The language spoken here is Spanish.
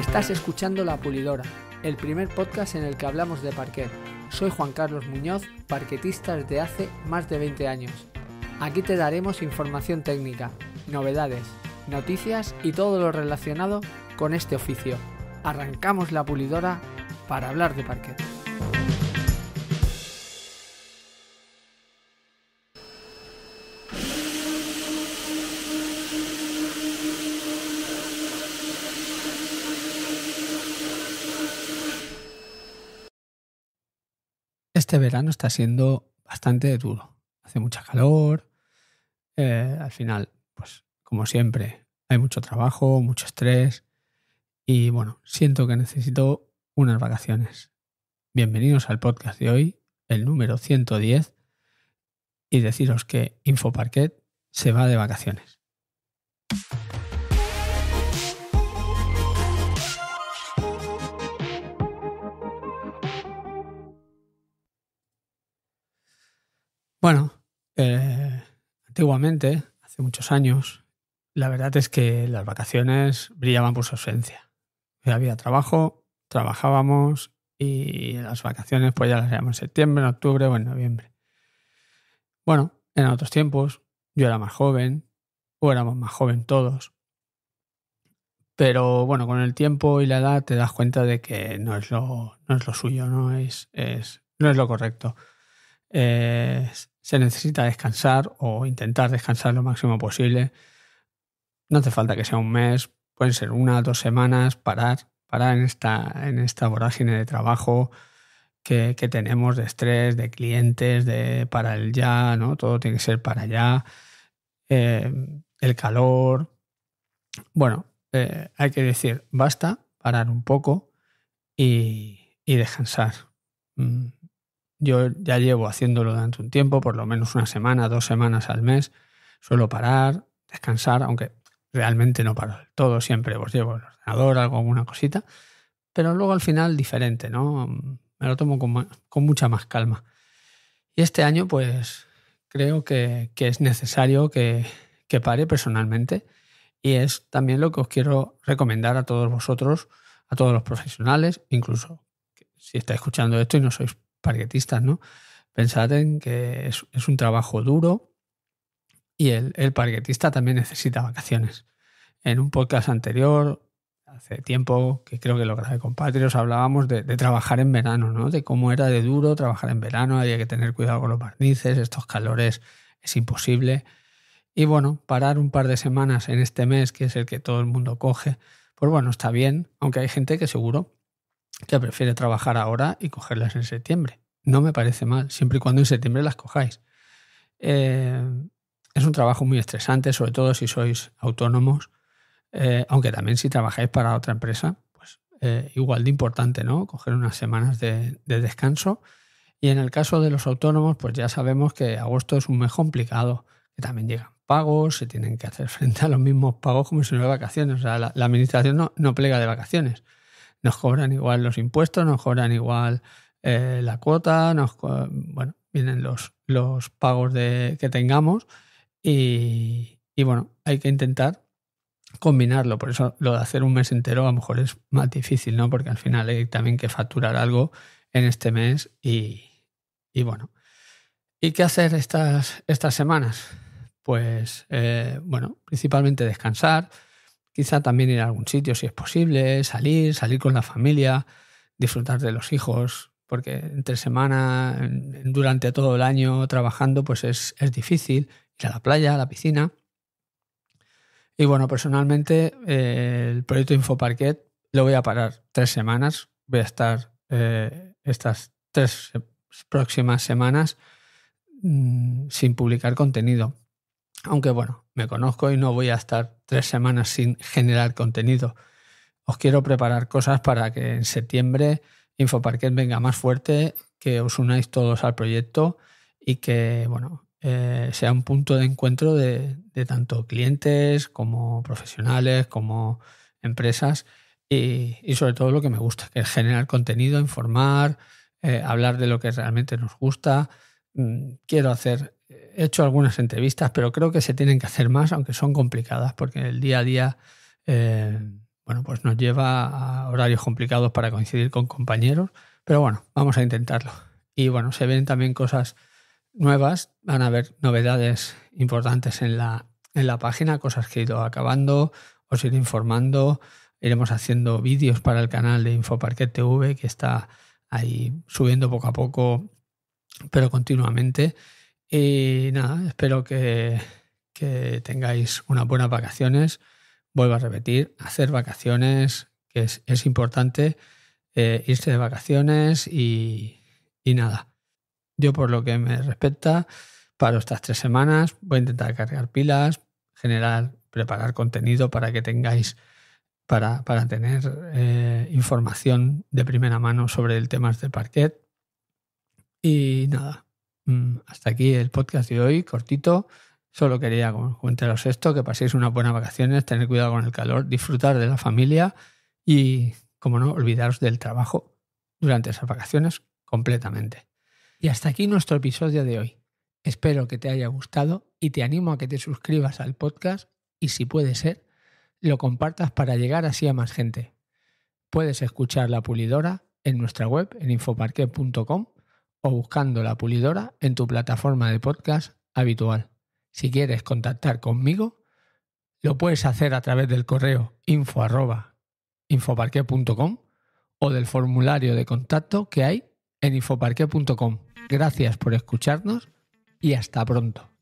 Estás escuchando La Pulidora, el primer podcast en el que hablamos de parquet. Soy Juan Carlos Muñoz, parquetista desde hace más de 20 años. Aquí te daremos información técnica, novedades, noticias y todo lo relacionado con este oficio. Arrancamos la pulidora para hablar de parquet. este verano está siendo bastante duro. Hace mucha calor. Eh, al final, pues como siempre, hay mucho trabajo, mucho estrés. Y bueno, siento que necesito unas vacaciones. Bienvenidos al podcast de hoy, el número 110. Y deciros que Infoparquet se va de vacaciones. Bueno, eh, antiguamente, hace muchos años, la verdad es que las vacaciones brillaban por su ausencia. Había trabajo, trabajábamos y las vacaciones pues ya las hacíamos en septiembre, en octubre o en noviembre. Bueno, en otros tiempos yo era más joven o éramos más joven todos. Pero bueno, con el tiempo y la edad te das cuenta de que no es lo, no es lo suyo, no es, es, no es lo correcto. Eh, se necesita descansar o intentar descansar lo máximo posible. No hace falta que sea un mes, pueden ser una, dos semanas, parar, parar en esta, en esta vorágine de trabajo que, tenemos, de estrés, de clientes, de para el ya, ¿no? Todo tiene que ser para allá. Eh, el calor. Bueno, eh, hay que decir, basta, parar un poco y, descansar. Mm. Yo ya llevo haciéndolo durante un tiempo, por lo menos una semana, dos semanas al mes. Suelo parar, descansar, aunque realmente no paro del todo, siempre os pues llevo el ordenador, alguna cosita, pero luego al final diferente, ¿no? Me lo tomo con, mucha más calma. Y este año pues creo que, es necesario que, que pare personalmente y es también lo que os quiero recomendar a todos vosotros, a todos los profesionales, incluso si estáis escuchando esto y no sois parquetistas, ¿no? Pensad en que es, un trabajo duro y el, el, parquetista también necesita vacaciones. En un podcast anterior, hace tiempo, que creo que lo grabé con Patrios, hablábamos de, de, trabajar en verano, ¿no? De cómo era de duro trabajar en verano, había que tener cuidado con los barnices, estos calores es imposible. Y bueno, parar un par de semanas en este mes, que es el que todo el mundo coge, pues bueno, está bien, aunque hay gente que seguro que prefiere trabajar ahora y cogerlas en septiembre. No me parece mal, siempre y cuando en septiembre las cojáis. Eh, es un trabajo muy estresante, sobre todo si sois autónomos, eh, aunque también si trabajáis para otra empresa, pues eh, igual de importante, ¿no? Coger unas semanas de, descanso. Y en el caso de los autónomos, pues ya sabemos que agosto es un mes complicado, que también llegan pagos, se tienen que hacer frente a los mismos pagos como si no hubiera vacaciones. O sea, la, administración no, no plega de vacaciones nos cobran igual los impuestos, nos cobran igual eh, la cuota, nos, bueno, vienen los, los pagos que tengamos y, bueno, hay que intentar combinarlo. Por eso lo de hacer un mes entero a lo mejor es más difícil, ¿no? Porque al final hay también que facturar algo en este mes y, bueno. ¿Y qué hacer estas, estas semanas? Pues, eh, bueno, principalmente descansar, Quizá también ir a algún sitio si es posible, salir, salir con la familia, disfrutar de los hijos, porque entre semana, durante todo el año trabajando, pues es, difícil ir a la playa, a la piscina. Y bueno, personalmente eh, el proyecto Infoparquet lo voy a parar tres semanas. Voy a estar eh, estas tres próximas semanas mm, sin publicar contenido. Aunque bueno, me conozco y no voy a estar tres semanas sin generar contenido. Os quiero preparar cosas para que en septiembre Infoparquet venga más fuerte, que os unáis todos al proyecto y que, bueno, eh, sea un punto de encuentro de, tanto clientes como profesionales, como empresas y, sobre todo lo que me gusta, que es generar contenido, informar, eh, hablar de lo que realmente nos gusta. Mm, quiero hacer he hecho algunas entrevistas, pero creo que se tienen que hacer más, aunque son complicadas, porque el día a día eh, bueno, pues nos lleva a horarios complicados para coincidir con compañeros. Pero bueno, vamos a intentarlo. Y bueno, se ven también cosas nuevas, van a haber novedades importantes en la, en la página, cosas que he ido acabando, os ido informando, iremos haciendo vídeos para el canal de Infoparquet TV que está ahí subiendo poco a poco, pero continuamente. Y nada, espero que, tengáis unas buenas vacaciones. Vuelvo a repetir, hacer vacaciones, que es, importante eh, irse de vacaciones y, nada. Yo por lo que me respecta, para estas tres semanas voy a intentar cargar pilas, generar, preparar contenido para que tengáis, para, para tener eh, información de primera mano sobre el tema del parquet. Y nada, Mm, hasta aquí el podcast de hoy, cortito. Solo quería comentaros esto, que paséis unas buenas vacaciones, tener cuidado con el calor, disfrutar de la familia y, como no, olvidaros del trabajo durante esas vacaciones completamente. Y hasta aquí nuestro episodio de hoy. Espero que te haya gustado y te animo a que te suscribas al podcast y si puede ser, lo compartas para llegar así a más gente. Puedes escuchar La Pulidora en nuestra web en infoparque.com o buscando la pulidora en tu plataforma de podcast habitual. Si quieres contactar conmigo, lo puedes hacer a través del correo info infoparque.com o del formulario de contacto que hay en infoparque.com. Gracias por escucharnos y hasta pronto.